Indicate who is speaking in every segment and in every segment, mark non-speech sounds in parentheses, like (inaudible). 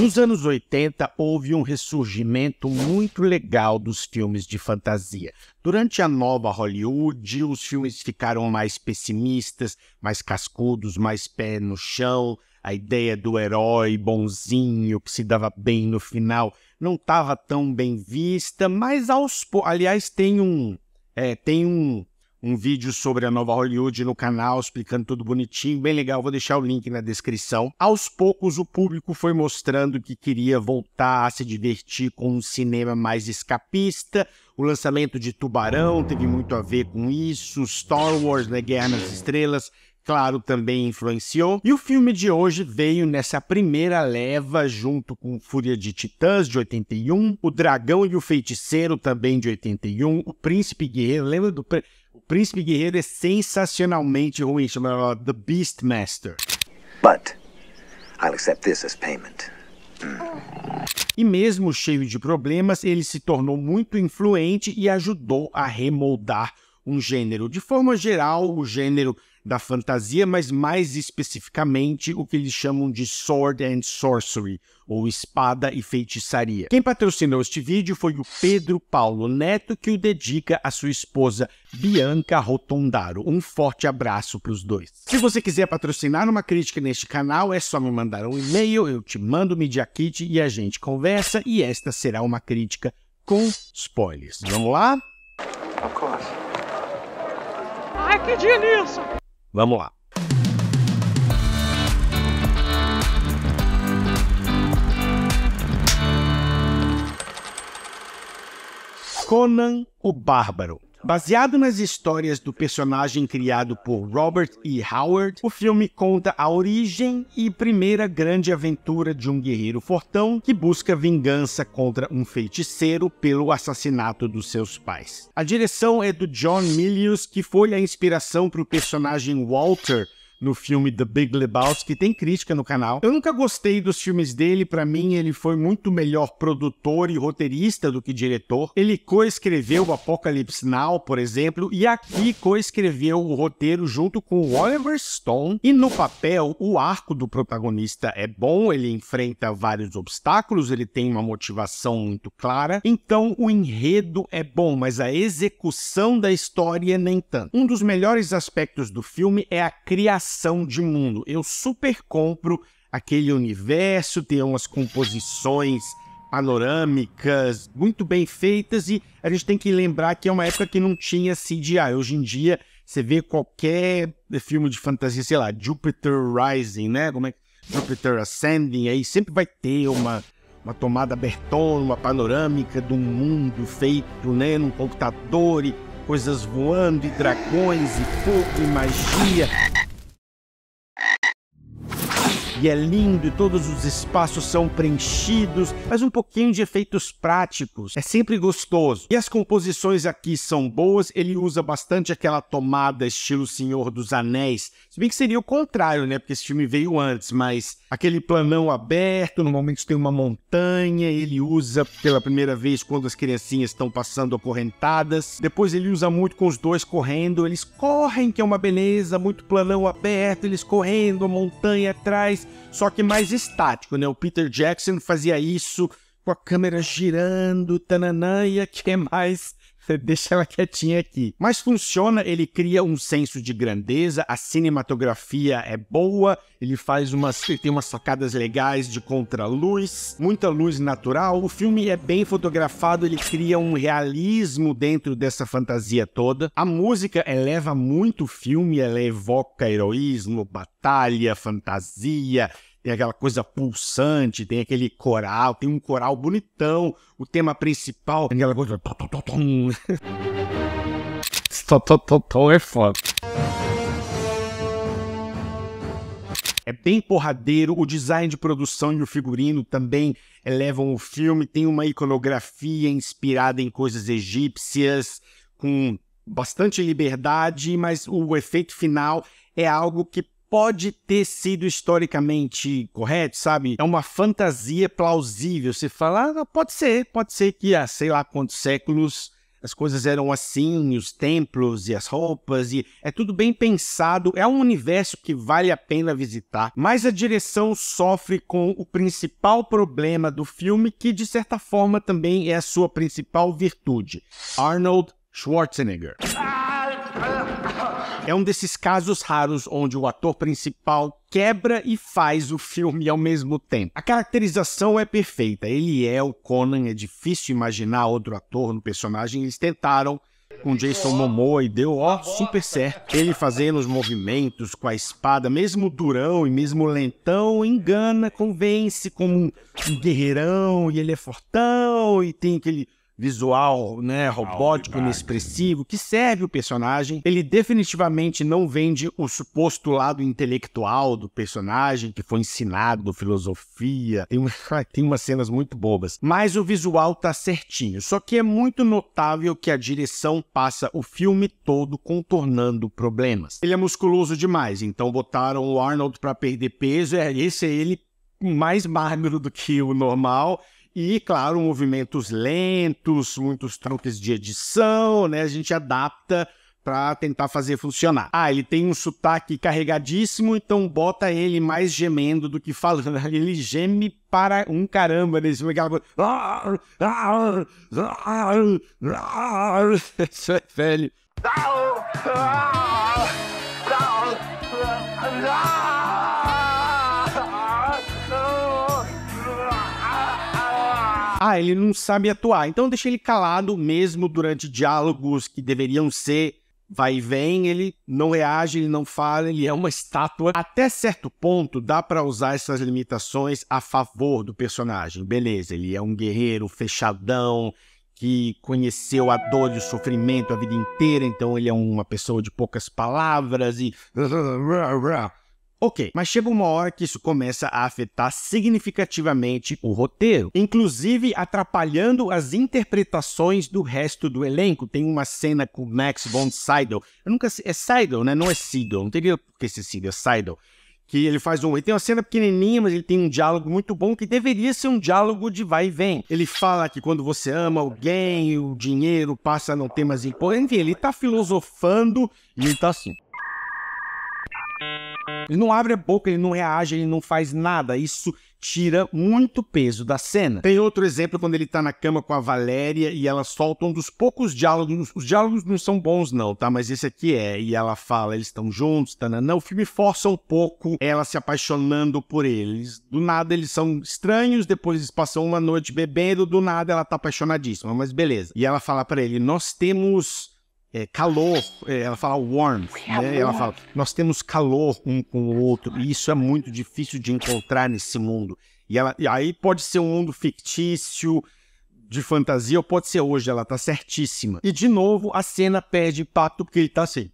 Speaker 1: Nos anos 80, houve um ressurgimento muito legal dos filmes de fantasia. Durante a nova Hollywood, os filmes ficaram mais pessimistas, mais cascudos, mais pé no chão. A ideia do herói bonzinho que se dava bem no final não estava tão bem vista, mas aos Aliás, tem um. É, tem um um vídeo sobre a nova Hollywood no canal, explicando tudo bonitinho, bem legal. Vou deixar o link na descrição. Aos poucos, o público foi mostrando que queria voltar a se divertir com um cinema mais escapista. O lançamento de Tubarão teve muito a ver com isso. Star Wars, né, Guerra nas Estrelas, claro, também influenciou. E o filme de hoje veio nessa primeira leva, junto com Fúria de Titãs, de 81, O Dragão e o Feiticeiro, também de 81, O Príncipe Guerreiro, lembra do... O Príncipe Guerreiro é sensacionalmente ruim, chama The Beastmaster. But I'll accept this as payment. E mesmo cheio de problemas, ele se tornou muito influente e ajudou a remoldar um gênero. De forma geral, o gênero da fantasia, mas mais especificamente o que eles chamam de Sword and Sorcery, ou espada e feitiçaria. Quem patrocinou este vídeo foi o Pedro Paulo Neto, que o dedica à sua esposa Bianca Rotondaro. Um forte abraço para os dois. Se você quiser patrocinar uma crítica neste canal, é só me mandar um e-mail, eu te mando o Media Kit e a gente conversa, e esta será uma crítica com spoilers. Vamos lá? Of course. Ai, que delícia! Vamos lá. Conan o Bárbaro então. Baseado nas histórias do personagem criado por Robert E. Howard, o filme conta a origem e primeira grande aventura de um guerreiro fortão que busca vingança contra um feiticeiro pelo assassinato dos seus pais. A direção é do John Milius, que foi a inspiração para o personagem Walter no filme The Big Lebowski, tem crítica no canal. Eu nunca gostei dos filmes dele, para mim ele foi muito melhor produtor e roteirista do que diretor. Ele coescreveu o Apocalipse Now, por exemplo, e aqui coescreveu o roteiro junto com o Oliver Stone. E no papel, o arco do protagonista é bom, ele enfrenta vários obstáculos, ele tem uma motivação muito clara. Então o enredo é bom, mas a execução da história nem tanto. Um dos melhores aspectos do filme é a criação criação de mundo. Eu super compro aquele universo, tem umas composições panorâmicas muito bem feitas e a gente tem que lembrar que é uma época que não tinha CGI. Hoje em dia você vê qualquer filme de fantasia, sei lá, Jupiter Rising, né? Como é que Jupiter Ascending, aí sempre vai ter uma uma tomada Bertone, uma panorâmica do mundo feito, né, num computador e coisas voando e dragões e fogo e magia e é lindo e todos os espaços são preenchidos, mas um pouquinho de efeitos práticos. É sempre gostoso. E as composições aqui são boas, ele usa bastante aquela tomada estilo Senhor dos Anéis, se bem que seria o contrário, né? Porque esse filme veio antes, mas aquele planão aberto, normalmente tem uma montanha, ele usa pela primeira vez quando as criancinhas estão passando acorrentadas. Depois ele usa muito com os dois correndo, eles correm, que é uma beleza, muito planão aberto, eles correndo, a montanha atrás só que mais estático, né? O Peter Jackson fazia isso com a câmera girando, tananã, e aqui é mais deixa ela quietinha aqui. Mas funciona, ele cria um senso de grandeza, a cinematografia é boa, ele faz umas. Ele tem umas sacadas legais de contraluz, muita luz natural. O filme é bem fotografado, ele cria um realismo dentro dessa fantasia toda. A música eleva muito o filme, ela evoca heroísmo, batalha, fantasia tem aquela coisa pulsante, tem aquele coral, tem um coral bonitão, o tema principal, tem é aquela coisa. (laughs) Tom é foda. É bem porradeiro, o design de produção e o figurino também elevam o filme, tem uma iconografia inspirada em coisas egípcias, com bastante liberdade, mas o efeito final é algo que pode ter sido historicamente correto, sabe? É uma fantasia plausível. Você fala, ah, pode ser, pode ser que há sei lá quantos séculos as coisas eram assim, os templos e as roupas, e é tudo bem pensado, é um universo que vale a pena visitar, mas a direção sofre com o principal problema do filme, que de certa forma também é a sua principal virtude: Arnold Schwarzenegger. Ah, ah. É um desses casos raros onde o ator principal quebra e faz o filme ao mesmo tempo. A caracterização é perfeita, ele é o Conan, é difícil imaginar outro ator no personagem, eles tentaram com Jason Momoa e deu ó super certo. Ele fazendo os movimentos com a espada, mesmo durão e mesmo lentão, engana, convence como um guerreirão e ele é fortão e tem aquele visual, né, robótico, inexpressivo, que serve o personagem. Ele definitivamente não vende o suposto lado intelectual do personagem, que foi ensinado, filosofia. Tem, uma, (laughs) tem umas cenas muito bobas. Mas o visual tá certinho. Só que é muito notável que a direção passa o filme todo contornando problemas. Ele é musculoso demais, então botaram o Arnold para perder peso. É, esse é ele mais (laughs) magro do que o normal e, claro, movimentos lentos, muitos truques de edição, né? A gente adapta para tentar fazer funcionar. Ah, ele tem um sotaque carregadíssimo, então bota ele mais gemendo do que falando. (laughs) Ele geme para um caramba nesse filme, aquela coisa. Isso é velho. Ah, ele não sabe atuar. Então deixa ele calado mesmo durante diálogos que deveriam ser vai e vem, ele não reage, ele não fala, ele é uma estátua. Até certo ponto dá para usar essas limitações a favor do personagem. Beleza, ele é um guerreiro fechadão que conheceu a dor e o sofrimento a vida inteira, então ele é uma pessoa de poucas palavras e Ok, mas chega uma hora que isso começa a afetar significativamente o roteiro, inclusive atrapalhando as interpretações do resto do elenco. Tem uma cena com Max von Sydow. Eu nunca é Sydow, né? Não é Sydow. Não teria por que ser Sydow, é Sydow. Que ele faz um. Ele tem uma cena pequenininha, mas ele tem um diálogo muito bom que deveria ser um diálogo de vai e vem. Ele fala que quando você ama alguém, o dinheiro passa a não ter mais importância. Enfim, ele tá filosofando e ele tá assim. Ele não abre a boca, ele não reage, ele não faz nada. Isso tira muito peso da cena. Tem outro exemplo quando ele tá na cama com a Valéria e ela solta um dos poucos diálogos. Os diálogos não são bons, não, tá? Mas esse aqui é. E ela fala, eles estão juntos, tá, Não, O filme força um pouco ela se apaixonando por eles. Do nada eles são estranhos, depois eles passam uma noite bebendo, do nada ela tá apaixonadíssima, mas beleza. E ela fala para ele: nós temos é, calor, é, ela fala warmth, né? ela fala, nós temos calor um com o outro, e isso é muito difícil de encontrar nesse mundo. E, ela, e aí pode ser um mundo fictício, de fantasia, ou pode ser hoje, ela tá certíssima. E de novo, a cena perde impacto porque ele tá assim.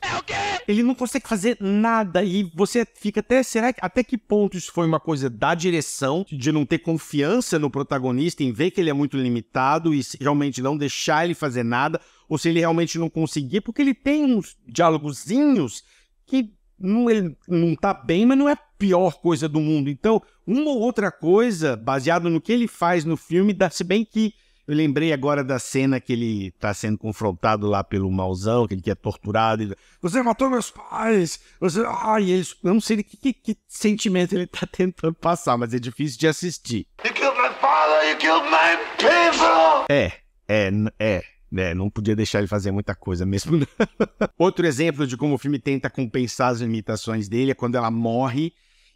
Speaker 1: É o quê? Ele não consegue fazer nada e você fica até. Será que até que ponto isso foi uma coisa da direção, de não ter confiança no protagonista, em ver que ele é muito limitado e realmente não deixar ele fazer nada? ou se ele realmente não conseguir, porque ele tem uns diálogozinhos que não, ele não tá bem, mas não é a pior coisa do mundo. Então, uma ou outra coisa, baseado no que ele faz no filme, dá, se bem que eu lembrei agora da cena que ele tá sendo confrontado lá pelo mauzão, que ele quer é torturado. Ele, você matou meus pais! Você... Ai, eles... Eu não sei que, que, que, sentimento ele tá tentando passar, mas é difícil de assistir. You killed my father, you killed my people! É, é, é. É, não podia deixar ele fazer muita coisa mesmo. Né? (laughs) Outro exemplo de como o filme tenta compensar as limitações dele é quando ela morre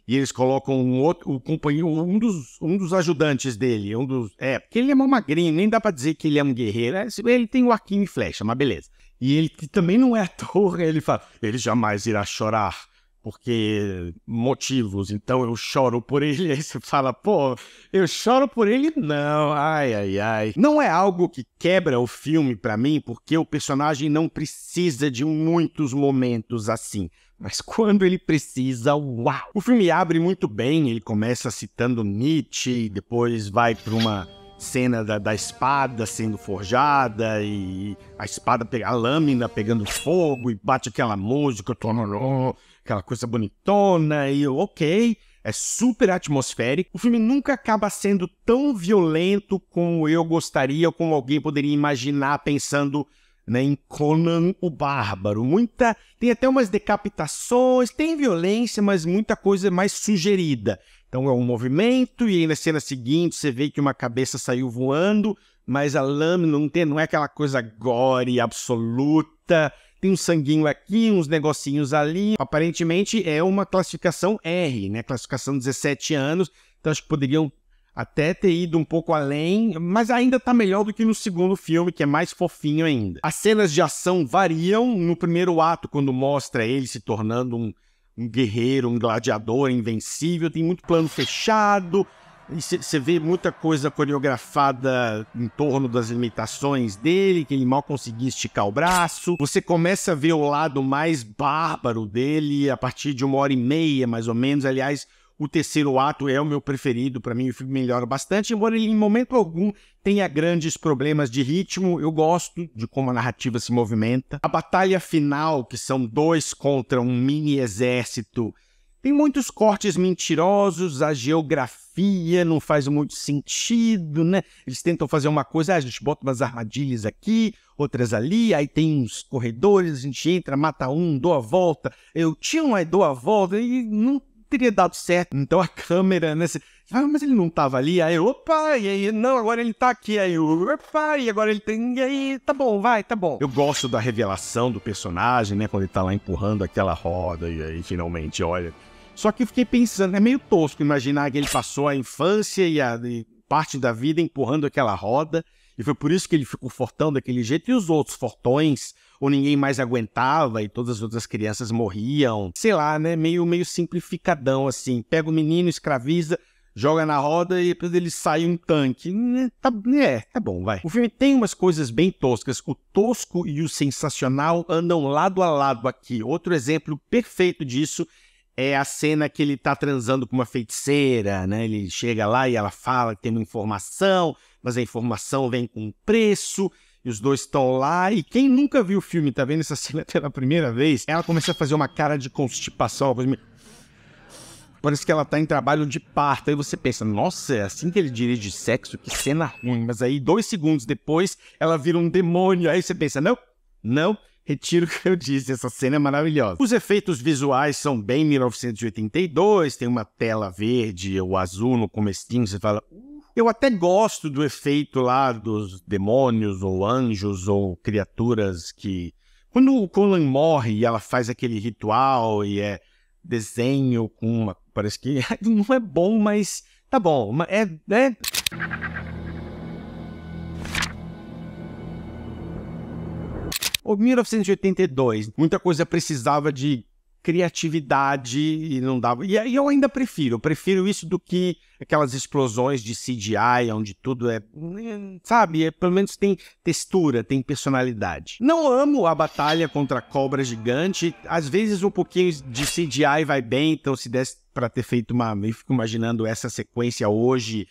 Speaker 1: e eles colocam um outro, o companheiro, um dos, um dos ajudantes dele, um dos, é, porque ele é mó magrinho, nem dá para dizer que ele é um guerreiro, é, ele tem o arquinho e flecha, mas beleza. E ele que também não é a torre, ele fala, ele jamais irá chorar porque motivos. Então eu choro por ele. (laughs) Aí você fala, pô, eu choro por ele? Não, ai, ai, ai. Não é algo que quebra o filme para mim, porque o personagem não precisa de muitos momentos assim. Mas (laughs) quando ele precisa, uau! O filme abre muito bem, ele começa citando Nietzsche, depois vai para uma cena da, da, espada sendo forjada e a espada, a lâmina pegando fogo e bate aquela música. Tononô aquela coisa bonitona e ok, é super atmosférico. O filme nunca acaba sendo tão violento como eu gostaria ou como alguém poderia imaginar pensando né, em Conan o Bárbaro. Muita, tem até umas decapitações, tem violência, mas muita coisa mais sugerida. Então é um movimento e aí na cena seguinte você vê que uma cabeça saiu voando, mas a lâmina não, tem, não é aquela coisa gore absoluta tem um sanguinho aqui, uns negocinhos ali. Aparentemente é uma classificação R, né? Classificação 17 anos. Então acho que poderiam até ter ido um pouco além, mas ainda tá melhor do que no segundo filme, que é mais fofinho ainda. As cenas de ação variam no primeiro ato, quando mostra ele se tornando um, um guerreiro, um gladiador invencível, tem muito plano fechado, você vê muita coisa coreografada em torno das limitações dele, que ele mal conseguia esticar o braço. Você começa a ver o lado mais bárbaro dele a partir de uma hora e meia, mais ou menos. Aliás, o terceiro ato é o meu preferido, para mim o filme melhora bastante, embora ele em momento algum tenha grandes problemas de ritmo, eu gosto de como a narrativa se movimenta. A batalha final, que são dois contra um mini exército tem muitos cortes mentirosos, a geografia não faz muito sentido, né? Eles tentam fazer uma coisa, ah, a gente bota umas armadilhas aqui, outras ali, aí tem uns corredores, a gente entra, mata um, dou a volta, eu tinha um, aí dou a volta, e não teria dado certo. Então a câmera, né? ah, mas ele não estava ali, aí opa, e aí, não, agora ele está aqui, aí opa, e agora ele tem, e aí, tá bom, vai, tá bom. Eu gosto da revelação do personagem, né? Quando ele está lá empurrando aquela roda e aí finalmente, olha, só que eu fiquei pensando, é meio tosco imaginar que ele passou a infância e a e parte da vida empurrando aquela roda, e foi por isso que ele ficou fortão daquele jeito, e os outros fortões, ou ninguém mais aguentava e todas as outras crianças morriam. Sei lá, né? Meio, meio simplificadão assim. Pega o menino, escraviza, joga na roda e depois ele sai um tanque. Né, tá, né, é, tá bom, vai. O filme tem umas coisas bem toscas. O tosco e o sensacional andam lado a lado aqui. Outro exemplo perfeito disso é a cena que ele tá transando com uma feiticeira, né? Ele chega lá e ela fala que tem uma informação, mas a informação vem com preço, e os dois estão lá, e quem nunca viu o filme tá vendo essa (laughs) cena pela primeira vez, ela começa a fazer uma cara de constipação, coisa meio... Parece que ela tá em trabalho de parto. Aí você pensa, nossa, é assim que ele dirige sexo, que cena ruim. Mas aí, dois segundos depois, ela vira um demônio. Aí você pensa, não, não, retiro o que eu disse, essa cena é maravilhosa. Os efeitos visuais são bem 1982, tem uma tela verde ou azul no comecinho, você fala... Uh". Eu até gosto do efeito lá dos demônios ou anjos ou criaturas que... Quando o Conan morre e ela faz aquele ritual e é desenho com uma... Parece que (laughs) não é bom, mas tá bom. É... é... ou 1982, muita coisa precisava de criatividade e não dava. E aí eu ainda prefiro, eu prefiro isso do que aquelas explosões de CGI, onde tudo é. Sabe, é, pelo menos tem textura, tem personalidade. Não amo a batalha contra a cobra gigante. Às vezes um pouquinho de CGI vai bem, então se desse para ter feito uma. Eu fico imaginando essa sequência hoje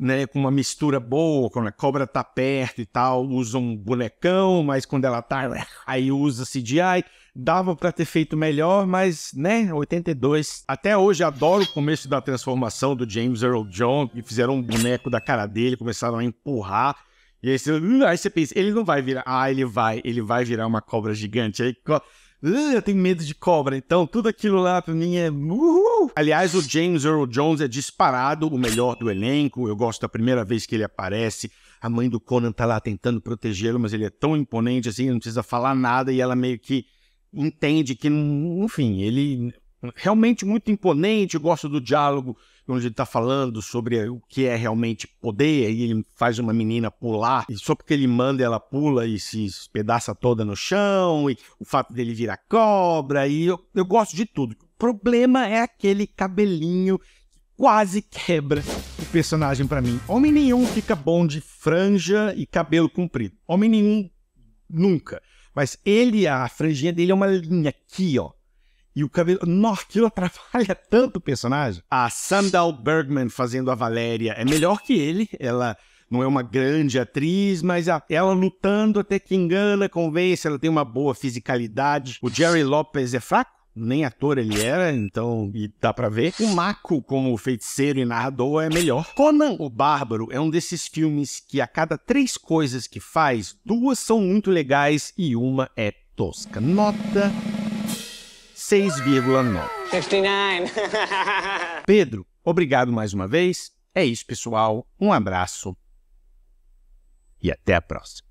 Speaker 1: né, com uma mistura boa, quando a cobra tá perto e tal, usa um bonecão, mas quando ela tá, aí usa CGI. Dava para ter feito melhor, mas, né, 82. Até hoje adoro o começo da transformação do James Earl Jones, que fizeram um boneco da cara dele, começaram a empurrar. E aí você, hum", aí você pensa, ele não vai virar. Ah, ele vai, ele vai virar uma cobra gigante. Aí Uh, eu tenho medo de cobra, então tudo aquilo lá pra mim é. Uhul. Aliás, o James Earl Jones é disparado o melhor do elenco. Eu gosto da primeira vez que ele aparece. A mãe do Conan tá lá tentando protegê-lo, mas ele é tão imponente assim, não precisa falar nada e ela meio que entende que, enfim, ele realmente muito imponente. Eu gosto do diálogo onde ele está falando sobre o que é realmente poder, e ele faz uma menina pular, e só porque ele manda ela pula e se espedaça toda no chão, e o fato dele virar cobra, e eu, eu gosto de tudo. O problema é aquele cabelinho que quase quebra o personagem para mim. Homem nenhum fica bom de franja e cabelo comprido. Homem nenhum nunca. Mas ele, a franjinha dele é uma linha aqui, ó e o cabelo. Nossa, aquilo atrapalha (laughs) tanto o personagem. A Sandal Bergman fazendo a Valéria é melhor que ele. Ela não é uma grande atriz, mas a, ela lutando até que engana, convence, ela tem uma boa fisicalidade. O Jerry Lopez é fraco. Nem ator ele era, então e dá pra ver. O Mako, como feiticeiro e narrador, é melhor. Conan, o Bárbaro, é um desses filmes que a cada três coisas que faz, duas são muito legais e uma é tosca. Nota 6,9. 69. (laughs) Pedro, obrigado mais uma vez. É isso, pessoal. Um abraço e até a próxima.